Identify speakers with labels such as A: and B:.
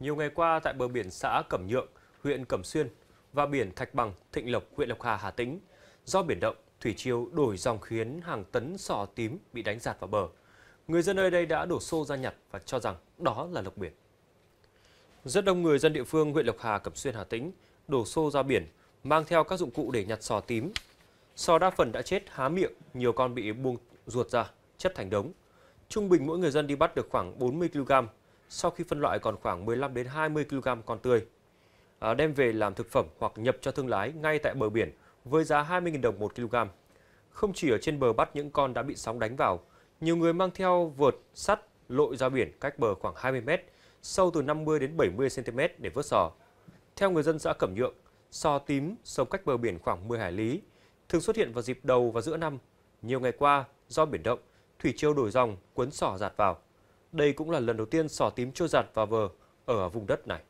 A: nhiều ngày qua tại bờ biển xã Cẩm Nhượng, huyện Cẩm Xuyên và biển Thạch Bằng, Thịnh Lộc, huyện Lộc Hà, Hà Tĩnh. Do biển động, thủy triều đổi dòng khiến hàng tấn sò tím bị đánh giạt vào bờ. Người dân nơi đây đã đổ xô ra nhặt và cho rằng đó là lộc biển. Rất đông người dân địa phương huyện Lộc Hà, Cẩm Xuyên, Hà Tĩnh đổ xô ra biển, mang theo các dụng cụ để nhặt sò tím. Sò đa phần đã chết há miệng, nhiều con bị buông ruột ra, chất thành đống. Trung bình mỗi người dân đi bắt được khoảng 40 kg sau khi phân loại còn khoảng 15 đến 20 kg con tươi, à, đem về làm thực phẩm hoặc nhập cho thương lái ngay tại bờ biển với giá 20.000 đồng 1 kg. Không chỉ ở trên bờ bắt những con đã bị sóng đánh vào, nhiều người mang theo vượt, sắt, lội ra biển cách bờ khoảng 20 mét, sâu từ 50 đến 70 cm để vớt sò. Theo người dân xã Cẩm Nhượng, sò tím sống cách bờ biển khoảng 10 hải lý, thường xuất hiện vào dịp đầu và giữa năm. Nhiều ngày qua, do biển động, thủy triều đổi dòng, cuốn sò giạt vào. Đây cũng là lần đầu tiên sò tím trôi giặt vào bờ ở vùng đất này.